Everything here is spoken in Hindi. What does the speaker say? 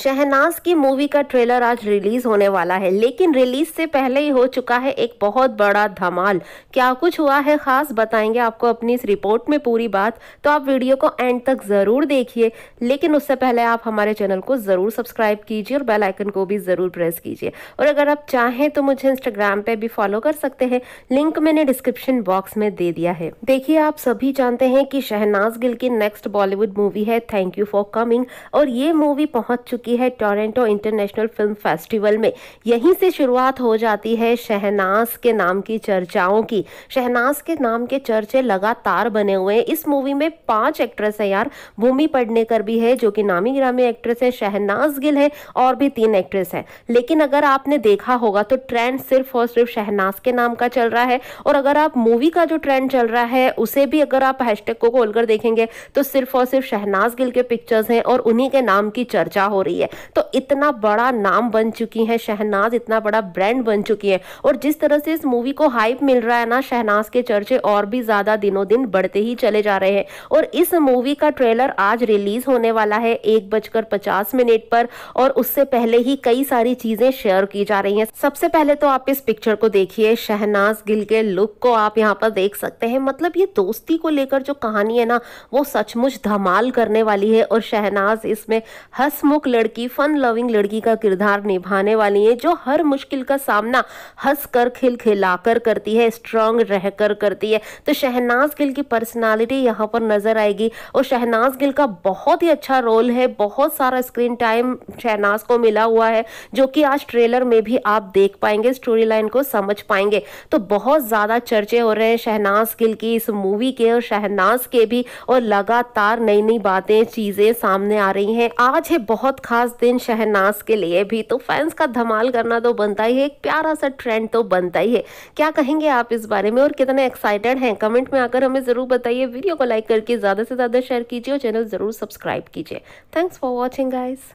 शहनाज की मूवी का ट्रेलर आज रिलीज होने वाला है लेकिन रिलीज से पहले ही हो चुका है एक बहुत बड़ा धमाल क्या कुछ हुआ है खास बताएंगे आपको अपनी इस रिपोर्ट में पूरी बात तो आप वीडियो को एंड तक ज़रूर देखिए लेकिन उससे पहले आप हमारे चैनल को ज़रूर सब्सक्राइब कीजिए और बेल आइकन को भी ज़रूर प्रेस कीजिए और अगर आप चाहें तो मुझे इंस्टाग्राम पर भी फॉलो कर सकते हैं लिंक मैंने डिस्क्रिप्शन बॉक्स में दे दिया है देखिए आप सभी जानते हैं कि शहनाज गिल की नेक्स्ट बॉलीवुड मूवी है थैंक यू फॉर कमिंग और ये मूवी पहुंच चुकी चुकी है टोरेंटो इंटरनेशनल फिल्म फेस्टिवल में यहीं से शुरुआत हो जाती है शहनाज के नाम की चर्चाओं की शहनाज के नाम के चर्चे लगातार बने हुए हैं इस मूवी में पांच एक्ट्रेस हैं यार भूमि पडनेकर भी है जो कि नामी ग्रामी एक्ट्रेस है शहनाज गिल है और भी तीन एक्ट्रेस हैं लेकिन अगर आपने देखा होगा तो ट्रेंड सिर्फ और सिर्फ शहनाज के नाम का चल रहा है और अगर आप मूवी का जो ट्रेंड चल रहा है उसे भी अगर आप हैशटैग को खोलकर देखेंगे तो सिर्फ और सिर्फ शहनाज गिल के पिक्चर्स हैं और उन्हीं के नाम की चर्चा हो रही रही है तो इतना बड़ा नाम बन चुकी हैं शहनाज इतना बड़ा ब्रांड बन चुकी है और जिस तरह से इस मूवी को हाइप मिल रहा है ना शहनाज के चर्चे और भी ज़्यादा दिनों दिन बढ़ते ही चले जा रहे हैं और इस मूवी का ट्रेलर आज रिलीज होने वाला है एक बजकर पचास मिनट पर और उससे पहले ही कई सारी चीज़ें शेयर की जा रही हैं सबसे पहले तो आप इस पिक्चर को देखिए शहनाज गिल के लुक को आप यहाँ पर देख सकते हैं मतलब ये दोस्ती को लेकर जो कहानी है ना वो सचमुच धमाल करने वाली है और शहनाज इसमें हसमुख लड़ लड़की फन लविंग लड़की का किरदार निभाने वाली है जो हर मुश्किल का सामना हंस कर खिल खिलाकर करती है स्ट्रांग रहकर करती है तो शहनाज गिल की पर्सनालिटी यहाँ पर नज़र आएगी और शहनाज गिल का बहुत ही अच्छा रोल है बहुत सारा स्क्रीन टाइम शहनाज को मिला हुआ है जो कि आज ट्रेलर में भी आप देख पाएंगे स्टोरी लाइन को समझ पाएंगे तो बहुत ज़्यादा चर्चे हो रहे हैं शहनाज गिल की इस मूवी के और शहनाज के भी और लगातार नई नई बातें चीज़ें सामने आ रही हैं आज है बहुत खास दिन शहनाज के लिए भी तो फैंस का धमाल करना तो बनता ही है एक प्यारा सा ट्रेंड तो बनता ही है क्या कहेंगे आप इस बारे में और कितने एक्साइटेड हैं कमेंट में आकर हमें ज़रूर बताइए वीडियो को लाइक करके ज़्यादा से ज़्यादा शेयर कीजिए और चैनल ज़रूर सब्सक्राइब कीजिए थैंक्स फॉर वॉचिंग गाइज